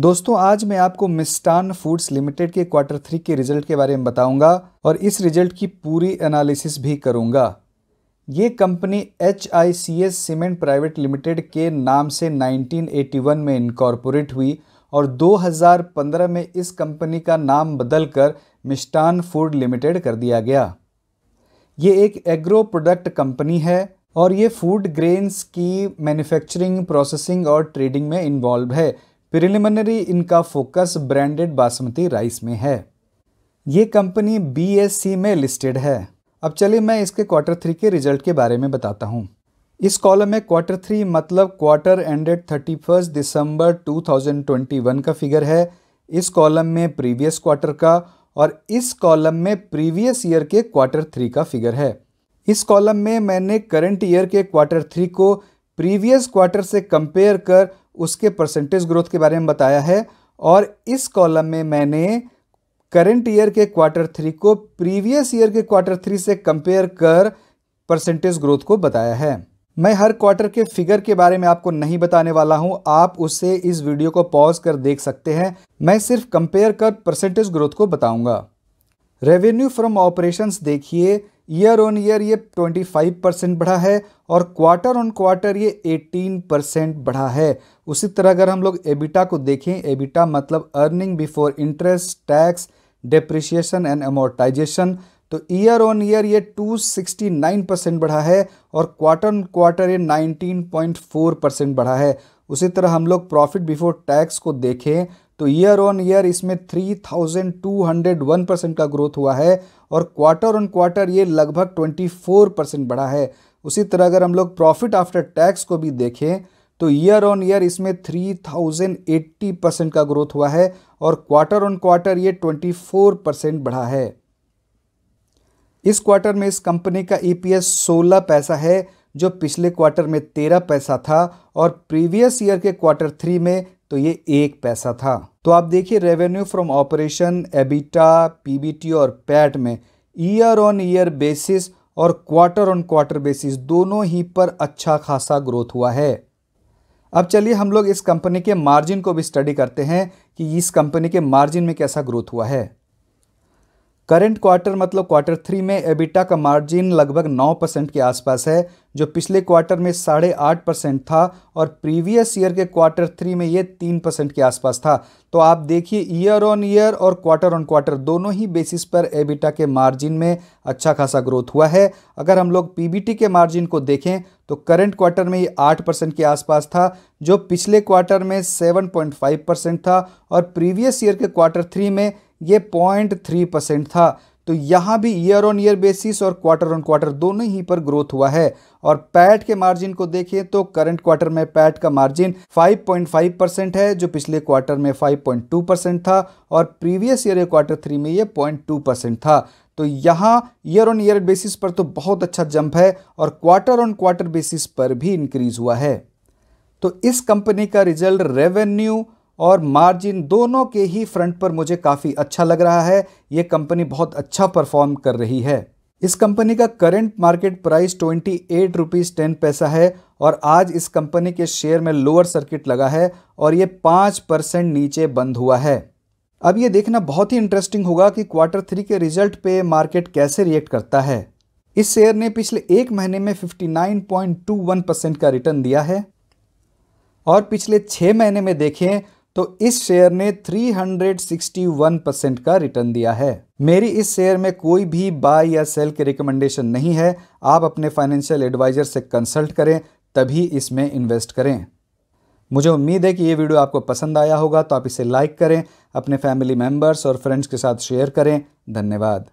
दोस्तों आज मैं आपको मिस्टान फूड्स लिमिटेड के क्वार्टर थ्री के रिजल्ट के बारे में बताऊंगा और इस रिजल्ट की पूरी एनालिसिस भी करूंगा ये company H I C S cement private limited के नाम से 1981 में इनकॉर्पोरेट हुई और 2015 में इस कंपनी का नाम बदलकर मिस्टान फूड लिमिटेड कर दिया गया ये एक एग्रो प्रोडक्ट कंपनी है और ये फूड ग्रेन्स की मैन्युफैक्चरिंग प्रोसेसिंग और ट्रेडिंग में इन्वॉल्व है प्रिलिमिनरी इनका फोकस ब्रांडेड बासमती राइस में है ये कंपनी बी में लिस्टेड है अब चलिए मैं इसके क्वार्टर थ्री के रिजल्ट के बारे में बताता हूँ इस कॉलम में क्वार्टर थ्री मतलब quarter ended thirty first December two thousand twenty one का फिगर है इस कॉलम में प्रीवियस क्वार्टर का और इस कॉलम में प्रीवियस ईयर के क्वार्टर थ्री का फिगर है इस कॉलम में मैंने करंट ईयर के क्वार्टर थ्री को प्रीवियस क्वार्टर से कंपेयर कर उसके परसेंटेज ग्रोथ के बारे में बताया है और इस कॉलम में मैंने करंट ईयर के क्वार्टर थ्री को प्रीवियस ईयर के क्वार्टर थ्री से कंपेयर कर परसेंटेज ग्रोथ को बताया है मैं हर क्वार्टर के फिगर के बारे में आपको नहीं बताने वाला हूं आप उसे इस वीडियो को पॉज कर देख सकते हैं मैं सिर्फ कंपेयर कर परसेंटेज ग्रोथ को बताऊंगा रेवेन्यू फ्रॉम ऑपरेशंस देखिए ईयर ऑन ईयर ये 25 परसेंट बढ़ा है और क्वार्टर ऑन क्वार्टर ये 18 परसेंट बढ़ा है उसी तरह अगर हम लोग एबिटा को देखें एबिटा मतलब earning before interest tax depreciation and amortisation तो ईयर ऑन ईयर ये 269 परसेंट बढ़ा है और क्वार्टर ऑन क्वार्टर ये 19.4 परसेंट बढ़ा है उसी तरह हम लोग प्रॉफिट बिफोर टैक्स को देखें तो ईयर ऑन ईयर इसमें 3,201 परसेंट का ग्रोथ हुआ है और क्वार्टर ऑन क्वार्टर ये लगभग 24 परसेंट बढ़ा है उसी तरह अगर हम लोग प्रॉफिट आफ्टर टैक्स को भी देखें तो ईयर ऑन ईयर इसमें 3,080 परसेंट का ग्रोथ हुआ है और क्वार्टर ऑन क्वार्टर ये 24 परसेंट बढ़ा है इस क्वार्टर में इस कंपनी का ईपीएस e 16 पैसा है जो पिछले क्वार्टर में 13 पैसा था और प्रीवियस ईयर के क्वार्टर थ्री में तो ये एक पैसा था तो आप देखिए revenue from operation EBITDA PBT और पैट में ईयर ऑन ईयर बेसिस और क्वार्टर ऑन क्वार्टर बेसिस दोनों ही पर अच्छा खासा ग्रोथ हुआ है अब चलिए हम लोग इस कंपनी के मार्जिन को भी स्टडी करते हैं कि इस कंपनी के मार्जिन में कैसा ग्रोथ हुआ है करंट क्वार्टर मतलब क्वार्टर थ्री में एबिटा का मार्जिन लगभग नौ परसेंट के आसपास है जो पिछले क्वार्टर में साढ़े आठ परसेंट था और प्रीवियस ईयर के क्वार्टर थ्री में ये तीन परसेंट के आसपास था तो आप देखिए ईयर ऑन ईयर और क्वार्टर ऑन क्वार्टर दोनों ही बेसिस पर एबिटा के मार्जिन में अच्छा खासा ग्रोथ हुआ है अगर हम लोग पी के मार्जिन को देखें तो करंट क्वार्टर में ये आठ परसेंट के आसपास था जो पिछले क्वार्टर में सेवन पॉइंट फाइव परसेंट था और प्रीवियस ईयर के क्वार्टर थ्री में ये पॉइंट थ्री परसेंट था तो यहाँ भी ईयर ऑन ईयर बेसिस और क्वार्टर ऑन क्वार्टर दोनों ही पर ग्रोथ हुआ है और पैट के मार्जिन को देखें तो करंट क्वार्टर में पैट का मार्जिन 5.5 परसेंट है जो पिछले क्वार्टर में 5.2 परसेंट था और प्रीवियस ईयर क्वार्टर थ्री में ये 0.2 परसेंट था तो यहाँ ईयर ऑन ईयर बेसिस पर तो बहुत अच्छा जंप है और क्वार्टर ऑन क्वार्टर बेसिस पर भी इंक्रीज हुआ है तो इस कंपनी का रिजल्ट रेवेन्यू और मार्जिन दोनों के ही फ्रंट पर मुझे काफ़ी अच्छा लग रहा है ये कंपनी बहुत अच्छा परफॉर्म कर रही है इस कंपनी का current market price twenty eight rupees ten पैसा है और आज इस कंपनी के शेयर में लोअर सर्किट लगा है और ये पाँच परसेंट नीचे बंद हुआ है अब ये देखना बहुत ही इंटरेस्टिंग होगा कि क्वार्टर थ्री के रिजल्ट पे मार्केट कैसे रिएक्ट करता है इस शेयर ने पिछले एक महीने में 59.21 परसेंट का रिटर्न दिया है और पिछले छः महीने में देखें तो इस शेयर ने 361 परसेंट का रिटर्न दिया है मेरी इस शेयर में कोई भी बाय या सेल की रिकमेंडेशन नहीं है आप अपने फाइनेंशियल एडवाइजर से कंसल्ट करें तभी इसमें इन्वेस्ट करें मुझे उम्मीद है कि ये वीडियो आपको पसंद आया होगा तो आप इसे लाइक करें अपने फैमिली मेम्बर्स और फ्रेंड्स के साथ शेयर करें धन्यवाद